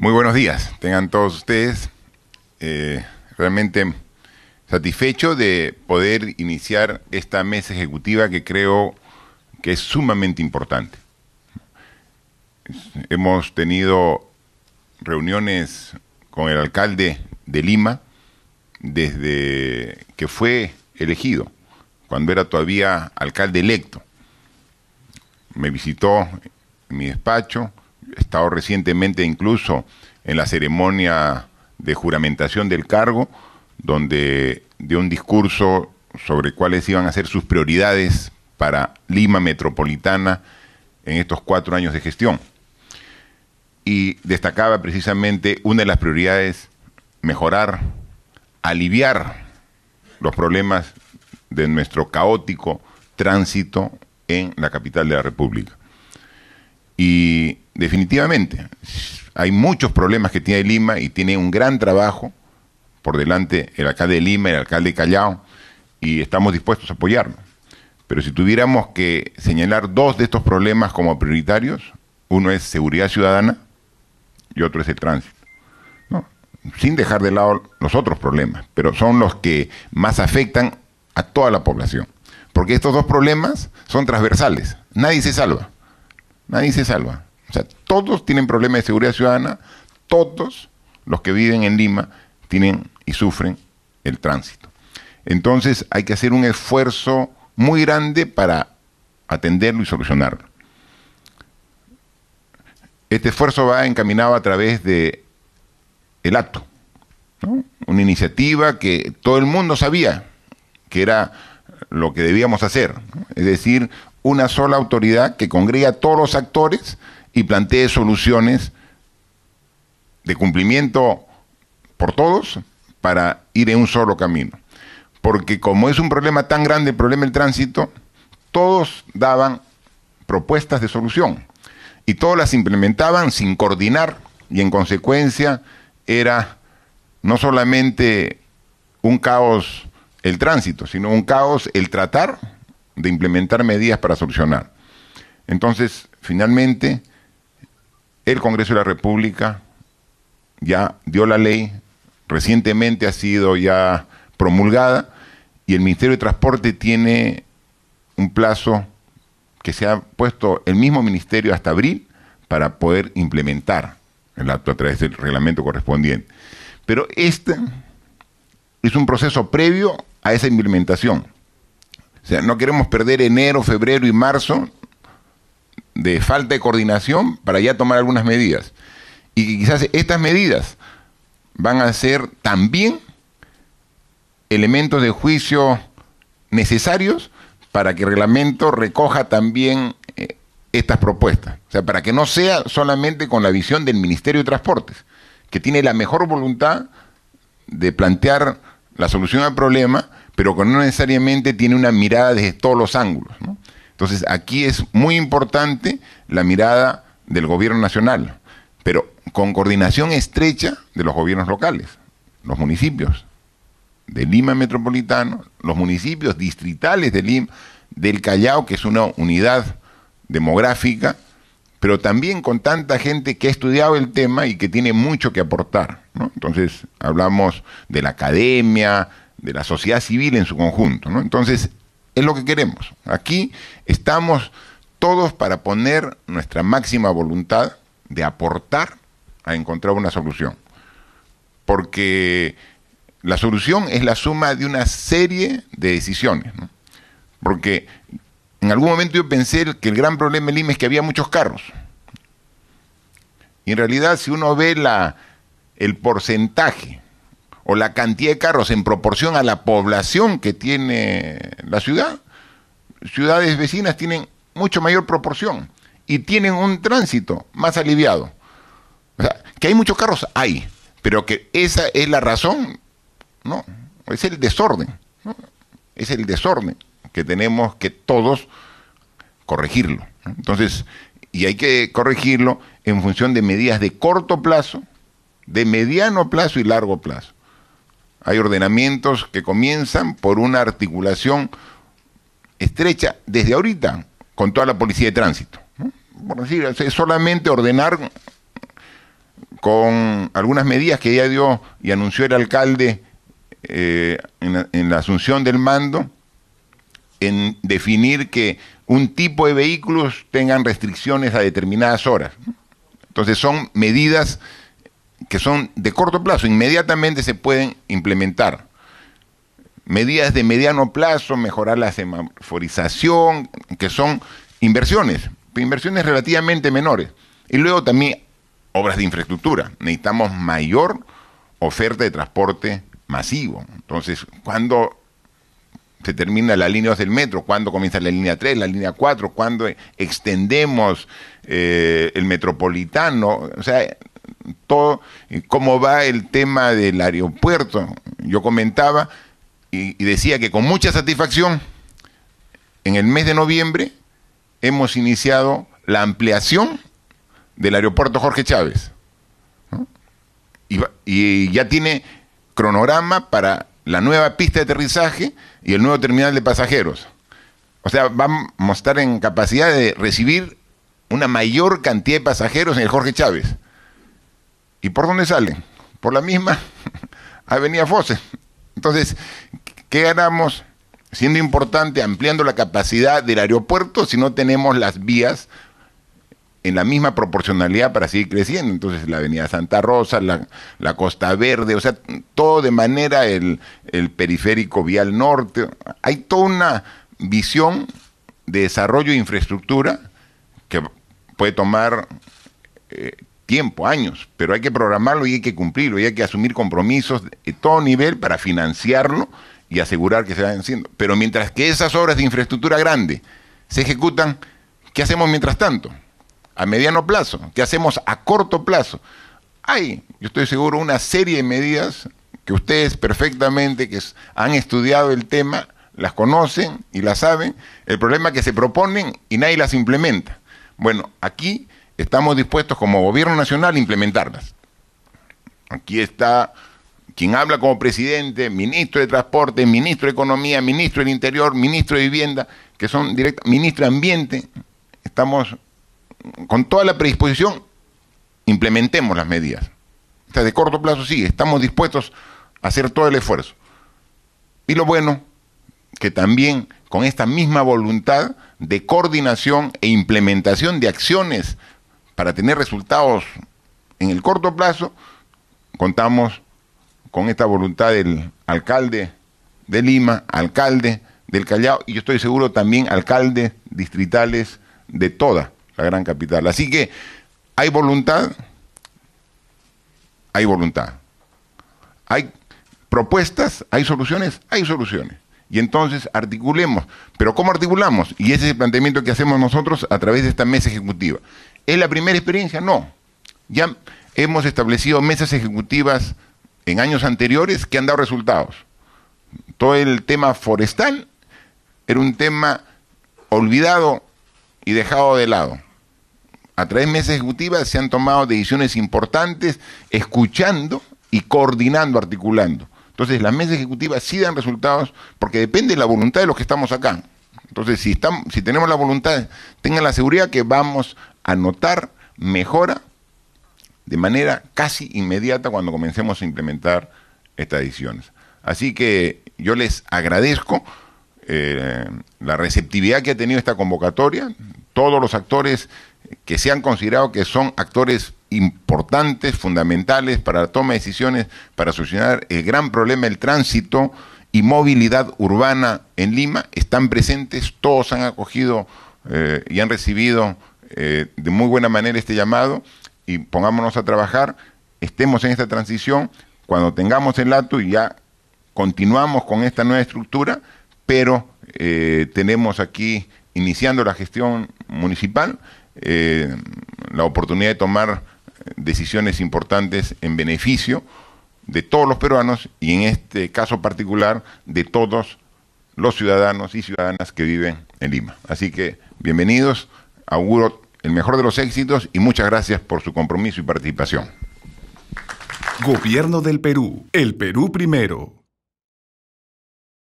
Muy buenos días, tengan todos ustedes. Eh, realmente satisfecho de poder iniciar esta mesa ejecutiva que creo que es sumamente importante. Hemos tenido reuniones con el alcalde de Lima desde que fue elegido, cuando era todavía alcalde electo. Me visitó en mi despacho, estado recientemente incluso en la ceremonia de juramentación del cargo, donde dio un discurso sobre cuáles iban a ser sus prioridades para Lima Metropolitana en estos cuatro años de gestión. Y destacaba precisamente una de las prioridades, mejorar, aliviar los problemas de nuestro caótico tránsito en la capital de la República. Y definitivamente. Hay muchos problemas que tiene Lima y tiene un gran trabajo por delante el alcalde de Lima, el alcalde Callao, y estamos dispuestos a apoyarlo. Pero si tuviéramos que señalar dos de estos problemas como prioritarios, uno es seguridad ciudadana y otro es el tránsito. Sin dejar de lado los otros problemas, pero son los que más afectan a toda la población. Porque estos dos problemas son transversales. Nadie se salva. Nadie se salva. O sea, todos tienen problemas de seguridad ciudadana, todos los que viven en Lima tienen y sufren el tránsito. Entonces hay que hacer un esfuerzo muy grande para atenderlo y solucionarlo. Este esfuerzo va encaminado a través de el acto, una iniciativa que todo el mundo sabía que era lo que debíamos hacer, es decir, una sola autoridad que congrega a todos los actores y plantee soluciones de cumplimiento por todos para ir en un solo camino. Porque como es un problema tan grande, el problema del tránsito, todos daban propuestas de solución y todos las implementaban sin coordinar y en consecuencia era no solamente un caos el tránsito, sino un caos el tratar de implementar medidas para solucionar. Entonces, finalmente, el Congreso de la República ya dio la ley, recientemente ha sido ya promulgada y el Ministerio de Transporte tiene un plazo que se ha puesto el mismo ministerio hasta abril para poder implementar el acto a través del reglamento correspondiente. Pero este es un proceso previo a esa implementación. O sea, no queremos perder enero, febrero y marzo de falta de coordinación para ya tomar algunas medidas. Y quizás estas medidas van a ser también elementos de juicio necesarios para que el reglamento recoja también eh, estas propuestas. O sea, para que no sea solamente con la visión del Ministerio de Transportes, que tiene la mejor voluntad de plantear la solución al problema, pero que no necesariamente tiene una mirada desde todos los ángulos. ¿no? Entonces, aquí es muy importante la mirada del gobierno nacional, pero con coordinación estrecha de los gobiernos locales, los municipios de Lima Metropolitano, los municipios distritales de Lima, del Callao, que es una unidad demográfica, pero también con tanta gente que ha estudiado el tema y que tiene mucho que aportar. Entonces, hablamos de la academia, de la sociedad civil en su conjunto. ¿no? Entonces, es lo que queremos. Aquí estamos todos para poner nuestra máxima voluntad de aportar a encontrar una solución. Porque la solución es la suma de una serie de decisiones. Porque en algún momento yo pensé que el gran problema en Lima es que había muchos carros. Y en realidad, si uno ve la, el porcentaje o la cantidad de carros en proporción a la población que tiene la ciudad, ciudades vecinas tienen mucho mayor proporción y tienen un tránsito más aliviado. O sea, que hay muchos carros, hay, pero que esa es la razón, no, es el desorden, es el desorden que tenemos que todos corregirlo. Entonces, y hay que corregirlo en función de medidas de corto plazo, de mediano plazo y largo plazo. Hay ordenamientos que comienzan por una articulación estrecha desde ahorita con toda la policía de tránsito. Por es solamente ordenar con algunas medidas que ya dio y anunció el alcalde eh, en, en, la, asunción del mando, en definir que un tipo de vehículos tengan restricciones a determinadas horas. Entonces son medidas que son de corto plazo, inmediatamente se pueden implementar. Medidas de mediano plazo, mejorar la semaforización, que son inversiones, inversiones relativamente menores. Y luego también obras de infraestructura. Necesitamos mayor oferta de transporte masivo. Entonces, cuando se termina la línea 2 del metro? cuando comienza la línea 3, la línea 4? cuando extendemos eh, el metropolitano? O sea, todo, cómo va el tema del aeropuerto. Yo comentaba y, decía que con mucha satisfacción, en el mes de noviembre hemos iniciado la ampliación del aeropuerto Jorge Chávez. Y, y, ya tiene cronograma para la nueva pista de aterrizaje y el nuevo terminal de pasajeros. O sea, vamos a estar en capacidad de recibir una mayor cantidad de pasajeros en el Jorge Chávez. ¿Y por dónde salen? Por la misma Avenida Fosse. Entonces, ¿qué ganamos siendo importante ampliando la capacidad del aeropuerto si no tenemos las vías en la misma proporcionalidad para seguir creciendo. Entonces la Avenida Santa Rosa, la, la Costa Verde, o sea, todo de manera el, el, periférico vial norte. Hay toda una visión de desarrollo de infraestructura que puede tomar eh, tiempo, años, pero hay que programarlo y hay que cumplirlo y hay que asumir compromisos de todo nivel para financiarlo y asegurar que se vayan haciendo. Pero mientras que esas obras de infraestructura grande se ejecutan, ¿qué hacemos mientras tanto? A mediano plazo, ¿qué hacemos a corto plazo? Hay, yo estoy seguro, una serie de medidas que ustedes perfectamente, que han estudiado el tema, las conocen y las saben. El problema es que se proponen y nadie las implementa. Bueno, aquí estamos dispuestos como gobierno nacional a implementarlas. Aquí está quien habla como presidente, ministro de Transporte, ministro de Economía, ministro del Interior, ministro de Vivienda, que son directos, ministro de Ambiente. Estamos con toda la predisposición, implementemos las medidas. O sea, de corto plazo sí, estamos dispuestos a hacer todo el esfuerzo. Y lo bueno, que también con esta misma voluntad de coordinación e implementación de acciones para tener resultados en el corto plazo, contamos con esta voluntad del alcalde de Lima, alcalde del Callao y yo estoy seguro también alcaldes distritales de toda la gran capital. Así que hay voluntad, hay voluntad. Hay propuestas, hay soluciones, hay soluciones. Y entonces articulemos. Pero ¿cómo articulamos? Y ese es el planteamiento que hacemos nosotros a través de esta mesa ejecutiva. ¿Es la primera experiencia? No. Ya hemos establecido mesas ejecutivas en años anteriores que han dado resultados. Todo el tema forestal era un tema olvidado y dejado de lado. A través de mesas ejecutivas se han tomado decisiones importantes escuchando y coordinando, articulando. Entonces las mesas ejecutivas sí dan resultados porque depende de la voluntad de los que estamos acá. Entonces, si, estamos, si tenemos la voluntad, tengan la seguridad que vamos a notar mejora de manera casi inmediata cuando comencemos a implementar estas decisiones. Así que yo les agradezco eh, la receptividad que ha tenido esta convocatoria, todos los actores que se han considerado que son actores importantes, fundamentales para la toma de decisiones, para solucionar el gran problema del tránsito y movilidad urbana en Lima están presentes, todos han acogido eh, y han recibido eh, de muy buena manera este llamado y pongámonos a trabajar, estemos en esta transición, cuando tengamos el ATU y ya continuamos con esta nueva estructura, pero eh, tenemos aquí, iniciando la gestión municipal, la oportunidad de tomar decisiones importantes en beneficio de todos los peruanos y en este caso particular de todos los ciudadanos y ciudadanas que viven en Lima. Así que bienvenidos, auguro el mejor de los éxitos y muchas gracias por su compromiso y participación. Gobierno del Perú, el Perú primero.